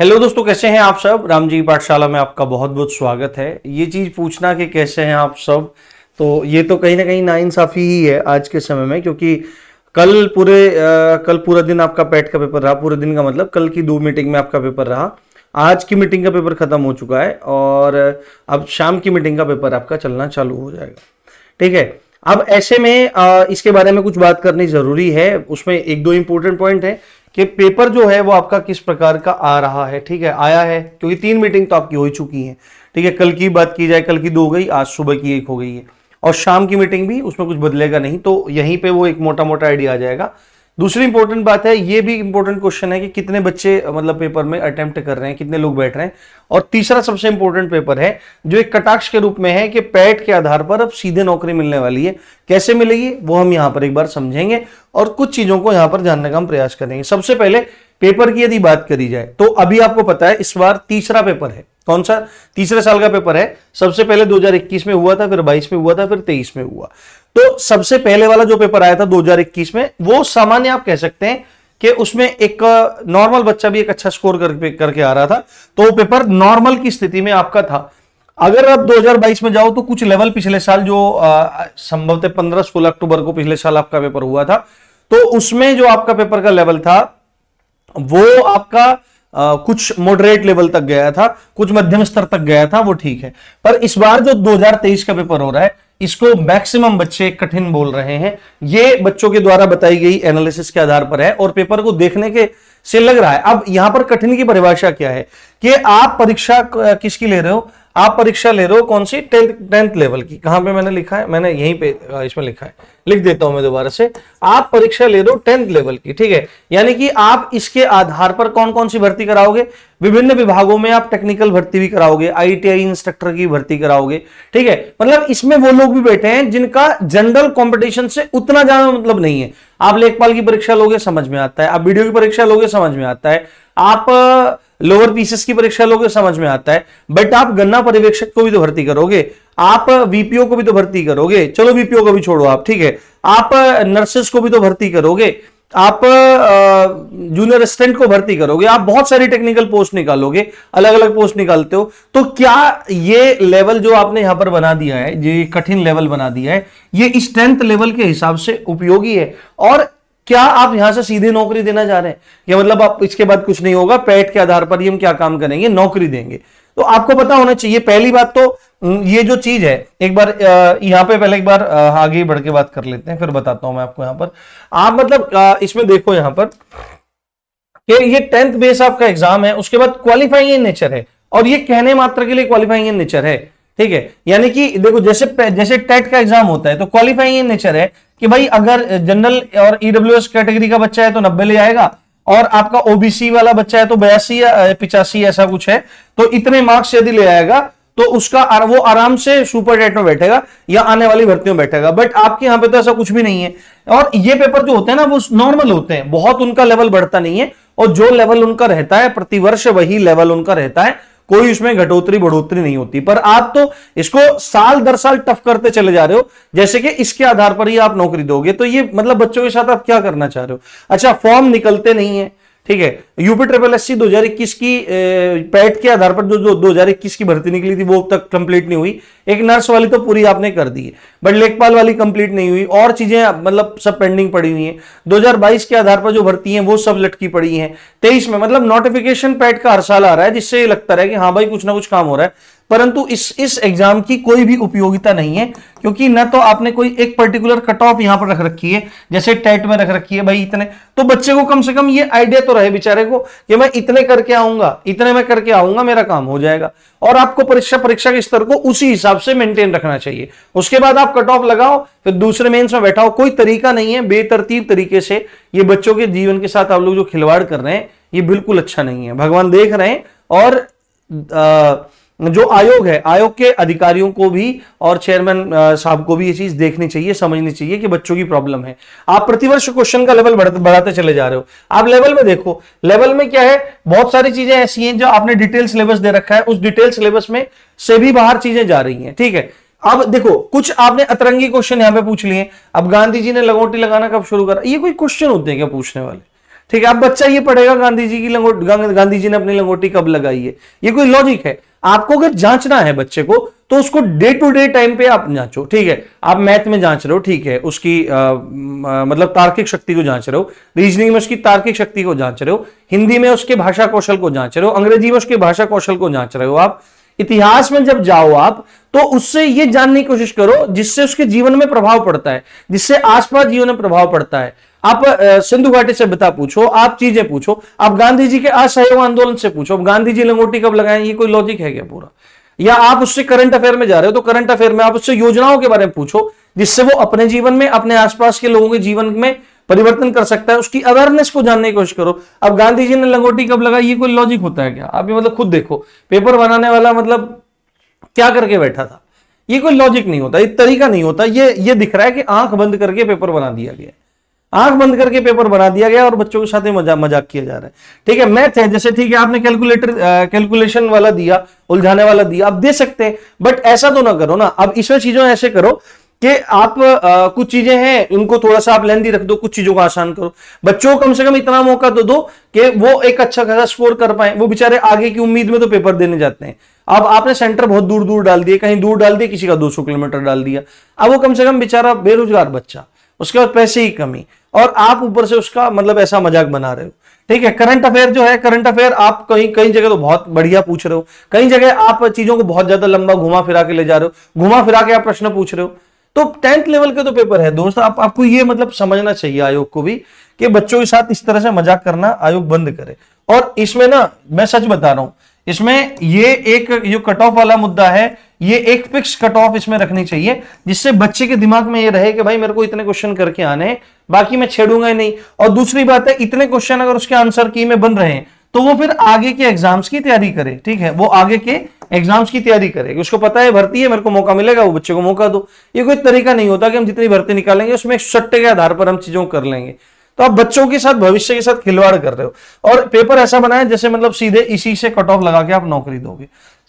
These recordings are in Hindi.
हेलो दोस्तों कैसे हैं आप सब राम जी पाठशाला में आपका बहुत बहुत स्वागत है ये चीज़ पूछना कि कैसे हैं आप सब तो ये तो कहीं ना कहीं नाइंसाफ़ी ही है आज के समय में क्योंकि कल पूरे आ, कल पूरा दिन आपका पेट का पेपर रहा पूरे दिन का मतलब कल की दो मीटिंग में आपका पेपर रहा आज की मीटिंग का पेपर ख़त्म हो चुका है और अब शाम की मीटिंग का पेपर आपका चलना चालू हो जाएगा ठीक है अब ऐसे में आ, इसके बारे में कुछ बात करनी ज़रूरी है उसमें एक दो इम्पोर्टेंट पॉइंट है कि पेपर जो है वो आपका किस प्रकार का आ रहा है ठीक है आया है क्योंकि तीन मीटिंग तो आपकी हो ही चुकी है ठीक है कल की बात की जाए कल की दो हो गई आज सुबह की एक हो गई है और शाम की मीटिंग भी उसमें कुछ बदलेगा नहीं तो यहीं पे वो एक मोटा मोटा आइडिया आ जाएगा दूसरी इंपॉर्टेंट बात है ये भी इंपॉर्टेंट क्वेश्चन है कि कितने बच्चे मतलब पेपर में अटेम्प्ट कर रहे हैं कितने लोग बैठ रहे हैं और तीसरा सबसे इंपॉर्टेंट पेपर है जो एक कटाक्ष के रूप में है कि पैट के आधार पर अब सीधे नौकरी मिलने वाली है कैसे मिलेगी वो हम यहां पर एक बार समझेंगे और कुछ चीजों को यहां पर जानने का हम प्रयास करेंगे सबसे पहले पेपर की यदि बात करी जाए तो अभी आपको पता है इस बार तीसरा पेपर है कौन सा तीसरे साल का पेपर है सबसे पहले 2021 में हुआ था फिर 22 में हुआ था फिर 23 में हुआ तो सबसे पहले वाला जो पेपर आया था 2021 में वो सामान्य आप कह सकते हैं कि उसमें एक नॉर्मल बच्चा भी एक अच्छा स्कोर करके करके आ रहा था तो वो पेपर नॉर्मल की स्थिति में आपका था अगर आप 2022 में जाओ तो कुछ लेवल पिछले साल जो संभवतः पंद्रह सोलह अक्टूबर को पिछले साल आपका पेपर हुआ था तो उसमें जो आपका पेपर का लेवल था वो आपका आ, कुछ मॉडरेट लेवल तक गया था कुछ मध्यम स्तर तक गया था वो ठीक है पर इस बार जो 2023 का पेपर हो रहा है इसको मैक्सिमम बच्चे कठिन बोल रहे हैं ये बच्चों के द्वारा बताई गई एनालिसिस के आधार पर है और पेपर को देखने के से लग रहा है अब यहां पर कठिन की परिभाषा क्या है कि आप परीक्षा किसकी ले रहे हो आप परीक्षा ले रहे हो कौन सी टेंथ टेंथ लेवल की कहां पे मैंने लिखा है मैंने यहीं पे इसमें लिखा है लिख देता हूं मैं दोबारा से आप परीक्षा ले रहे हो टेंथ लेवल की ठीक है यानी कि आप इसके आधार पर कौन कौन सी भर्ती कराओगे विभिन्न विभागों में आप टेक्निकल भर्ती भी कराओगे आईटीआई इंस्ट्रक्टर की भर्ती कराओगे ठीक है मतलब इसमें वो लोग भी बैठे हैं जिनका जनरल कॉम्पिटिशन से उतना ज्यादा मतलब नहीं है आप लेखपाल की परीक्षा लोगे समझ में आता है आप वीडियो की परीक्षा लोगे समझ में आता है आप लोअर पीसीएस की परीक्षा लोगे समझ में आता है बट आप गन्ना पर्यवेक्षक को भी तो भर्ती करोगे आप वीपीओ को भी तो भर्ती करोगे चलो वीपीओ को भी छोड़ो आप ठीक है आप नर्सेस को भी तो भर्ती करोगे आप जूनियर असिस्टेंट को भर्ती करोगे आप बहुत सारी टेक्निकल पोस्ट निकालोगे अलग अलग पोस्ट निकालते हो तो क्या ये लेवल जो आपने यहां पर बना दिया है ये कठिन लेवल बना दिया है ये स्ट्रेंथ लेवल के हिसाब से उपयोगी है और क्या आप यहां से सीधे नौकरी देना चाह रहे हैं या मतलब आप इसके बाद कुछ नहीं होगा पैट के आधार पर ही हम क्या काम करेंगे नौकरी देंगे तो आपको पता होना चाहिए पहली बात तो ये जो चीज है एक बार यहाँ पे पहले एक बार आगे बढ़ के बात कर लेते हैं फिर बताता हूं मैं आपको यहां पर आप मतलब इसमें देखो यहां पर कि ये टेंथ बेस आपका एग्जाम है उसके बाद क्वालिफाइंग इन नेचर है और ये कहने मात्र के लिए क्वालिफाइंग इन नेचर है ठीक है यानी कि देखो जैसे जैसे टेट का एग्जाम होता है तो क्वालिफाइंग इन नेचर है कि भाई अगर जनरल और ईडब्ल्यू e कैटेगरी का बच्चा है तो नब्बे ले जाएगा और आपका ओबीसी वाला बच्चा है तो बयासी या पिचासी ऐसा कुछ है तो इतने मार्क्स यदि ले आएगा तो उसका आर, वो आराम से सुपर डेट में बैठेगा या आने वाली भर्ती में बैठेगा बट आपके यहां पे तो ऐसा कुछ भी नहीं है और ये पेपर जो होते हैं ना वो नॉर्मल होते हैं बहुत उनका लेवल बढ़ता नहीं है और जो लेवल उनका रहता है प्रतिवर्ष वही लेवल उनका रहता है कोई उसमें घटोतरी बढ़ोतरी नहीं होती पर आप तो इसको साल दर साल टफ करते चले जा रहे हो जैसे कि इसके आधार पर ही आप नौकरी दोगे तो ये मतलब बच्चों के साथ आप क्या करना चाह रहे हो अच्छा फॉर्म निकलते नहीं है ठीक है यूपी ट्रिपल एस सी दो की पैट के आधार पर जो जो दो की भर्ती निकली थी वो अब तक कंप्लीट नहीं हुई एक नर्स वाली तो पूरी आपने कर दी है बट लेखपाल वाली कंप्लीट नहीं हुई और चीजें मतलब सब पेंडिंग पड़ी हुई हैं 2022 के आधार पर जो भर्ती हैं वो सब लटकी पड़ी हैं 23 में मतलब नोटिफिकेशन पैट का हर साल आ रहा है जिससे लगता रहा है कि हाँ भाई कुछ ना कुछ काम हो रहा है परंतु इस इस एग्जाम की कोई भी उपयोगिता नहीं है क्योंकि ना तो आपने कोई एक पर्टिकुलर कट ऑफ यहां पर रख रखी है जैसे टेट में रख रखी है भाई इतने तो बच्चे को कम से कम ये आइडिया तो रहे बेचारे को कि मैं इतने करके आऊंगा इतने में करके आऊंगा मेरा काम हो जाएगा और आपको परीक्षा परीक्षा के स्तर को उसी हिसाब से मेंटेन रखना चाहिए उसके बाद आप कट ऑफ लगाओ फिर दूसरे मेन्स में बैठाओ कोई तरीका नहीं है बेतरतीब तरीके से ये बच्चों के जीवन के साथ आप लोग जो खिलवाड़ कर रहे हैं ये बिल्कुल अच्छा नहीं है भगवान देख रहे हैं और जो आयोग है आयोग के अधिकारियों को भी और चेयरमैन साहब को भी ये चीज देखनी चाहिए समझनी चाहिए कि बच्चों की प्रॉब्लम है आप प्रतिवर्ष क्वेश्चन का लेवल बढ़ाते चले जा रहे हो आप लेवल में देखो लेवल में क्या है बहुत सारी चीजें ऐसी हैं जो आपने डिटेल सिलेबस दे रखा है उस डिटेल सिलेबस में से भी बाहर चीजें जा रही है ठीक है अब देखो कुछ आपने अतरंगी क्वेश्चन यहां पर पूछ लिए अब गांधी जी ने लंगोटी लगाना कब शुरू करा ये कोई क्वेश्चन होते हैं क्या पूछने वाले ठीक है अब बच्चा ये पढ़ेगा गांधी जी की लंगोट गांधी जी ने अपनी लंगोटी कब लगाई है ये कोई लॉजिक है आपको अगर जांचना है बच्चे को तो उसको डे टू डे टाइम पे आप जांचो ठीक है आप मैथ में जांच रहे हो ठीक है उसकी आ, मतलब तार्किक शक्ति को जांच रहे हो रीजनिंग में उसकी तार्किक शक्ति को जांच रहे हो हिंदी में उसके भाषा कौशल को जांच रहे हो अंग्रेजी में उसके भाषा कौशल को जांच रहे हो आप इतिहास में जब जाओ आप तो उससे ये जानने की कोशिश करो जिससे उसके जीवन में प्रभाव पड़ता है जिससे आसपास जीवन में प्रभाव पड़ता है आप सिंधु घाटी सभ्यता पूछो आप चीजें पूछो आप गांधी जी के असहयोग आंदोलन से पूछो अब गांधी जी लंगोटी कब लगाए ये कोई लॉजिक है क्या पूरा या आप उससे करंट अफेयर में जा रहे हो तो करंट अफेयर में आप उससे योजनाओं के बारे में पूछो जिससे वो अपने जीवन में अपने आसपास के लोगों के जीवन में परिवर्तन कर सकता है उसकी अवेयरनेस को जानने की कोशिश करो अब गांधी जी ने लंगोटी कब लगाई ये कोई लॉजिक होता है क्या आप ये मतलब खुद देखो पेपर बनाने वाला मतलब क्या करके बैठा था ये कोई लॉजिक नहीं होता ये तरीका नहीं होता ये ये दिख रहा है कि आंख बंद करके पेपर बना दिया गया है आंख बंद करके पेपर बना दिया गया और बच्चों के साथ में मजा मजाक किया जा रहा है ठीक है मैथ है जैसे ठीक है आपने कैलकुलेटर कैलकुलेशन वाला दिया उलझाने वाला दिया आप दे सकते हैं बट ऐसा तो ना करो ना अब इसमें चीजों ऐसे करो कि आप आ, कुछ चीजें हैं उनको थोड़ा सा आप लेंदी रख दो कुछ चीजों को आसान करो बच्चों को कम से कम इतना मौका दो तो दो कि वो एक अच्छा खासा स्कोर कर पाए वो बेचारे आगे की उम्मीद में तो पेपर देने जाते हैं अब आपने सेंटर बहुत दूर दूर डाल दिए कहीं दूर डाल दिए किसी का 200 किलोमीटर डाल दिया अब वो कम से कम बेचारा बेरोजगार बच्चा उसके बाद पैसे की कमी और आप ऊपर से उसका मतलब ऐसा मजाक बना रहे हो ठीक है करंट अफेयर जो है करंट अफेयर आप कहीं कई जगह तो बहुत बढ़िया पूछ रहे हो कई जगह आप चीजों को बहुत ज्यादा लंबा घुमा फिरा के ले जा रहे हो घुमा फिरा के आप प्रश्न पूछ रहे हो तो टेंथ लेवल के तो पेपर है दोस्तों आप, आपको ये मतलब समझना चाहिए आयोग को भी कि बच्चों के साथ इस तरह से मजाक करना आयोग बंद करे और इसमें ना मैं सच बता रहा हूं इसमें ये एक जो कट ऑफ वाला मुद्दा है ये एक फिक्स कट ऑफ इसमें रखनी चाहिए जिससे बच्चे के दिमाग में ये रहे कि भाई मेरे को इतने क्वेश्चन करके आने हैं बाकी मैं छेड़ूंगा ही नहीं और दूसरी बात है इतने क्वेश्चन अगर उसके आंसर की में बन रहे हैं तो वो फिर आगे के एग्जाम्स की तैयारी करे ठीक है वो आगे के एग्जाम्स की तैयारी करे उसको पता है भर्ती है मेरे को मौका मिलेगा वो बच्चे को मौका दो ये कोई तरीका नहीं होता कि हम जितनी भर्ती निकालेंगे उसमें सट्टे के आधार पर हम चीजों कर लेंगे तो आप बच्चों के साथ भविष्य के साथ खिलवाड़ कर रहे हो और पेपर ऐसा बनाया जैसे मतलब सीधे इसी से कट ऑफ लगा के आप नौकरी दोगे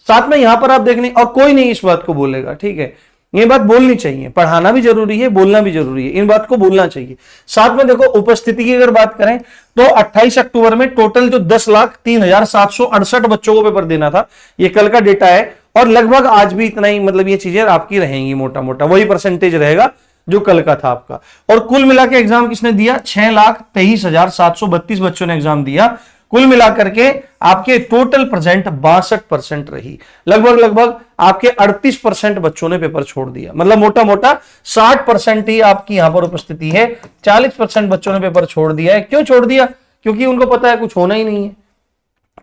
साथ में यहां पर आप देखने और कोई नहीं इस बात को बोलेगा ठीक है ये बात बोलनी चाहिए पढ़ाना भी जरूरी है बोलना भी जरूरी है इन बात को बोलना चाहिए साथ में देखो उपस्थिति की अगर बात करें तो 28 अक्टूबर में टोटल जो दस लाख तीन हजार सात सौ अड़सठ बच्चों को पेपर देना था ये कल का डेटा है और लगभग आज भी इतना ही मतलब ये चीजें आपकी रहेंगी मोटा मोटा वही परसेंटेज रहेगा जो कल का था आपका और कुल मिला के एग्जाम किसने दिया छह लाख तेईस हजार सात सौ बत्तीस बच्चों ने एग्जाम दिया कुल मिलाकर के आपके टोटल प्रेजेंट बासठ परसेंट रही लगभग लगभग आपके 38 परसेंट बच्चों ने पेपर छोड़ दिया मतलब मोटा मोटा 60 परसेंट ही आपकी यहां पर उपस्थिति है 40 परसेंट बच्चों ने पेपर छोड़ दिया है क्यों छोड़ दिया क्योंकि उनको पता है कुछ होना ही नहीं है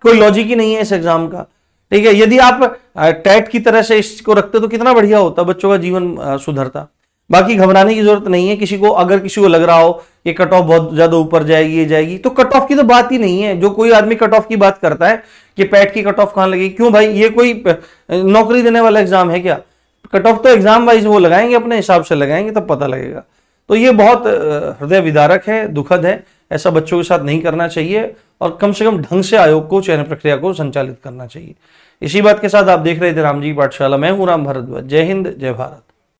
कोई लॉजिक ही नहीं है इस एग्जाम का ठीक है यदि आप टैट की तरह से इसको रखते तो कितना बढ़िया होता बच्चों का जीवन सुधरता बाकी घबराने की जरूरत नहीं है किसी को अगर किसी को लग रहा हो ये कट ऑफ बहुत ज्यादा ऊपर जाएगी ये जाएगी तो कट ऑफ की तो बात ही नहीं है जो कोई आदमी कट ऑफ की बात करता है कि पैट की कट ऑफ कहाँ लगेगी क्यों भाई ये कोई नौकरी देने वाला एग्जाम है क्या कट ऑफ तो एग्जाम वाइज वो लगाएंगे अपने हिसाब से लगाएंगे तब पता लगेगा तो ये बहुत हृदय विदारक है दुखद है ऐसा बच्चों के साथ नहीं करना चाहिए और कम से कम ढंग से आयोग को चयन प्रक्रिया को संचालित करना चाहिए इसी बात के साथ आप देख रहे थे राम जी पाठशाला मैं हूँ राम भारद्वाज जय हिंद जय भारत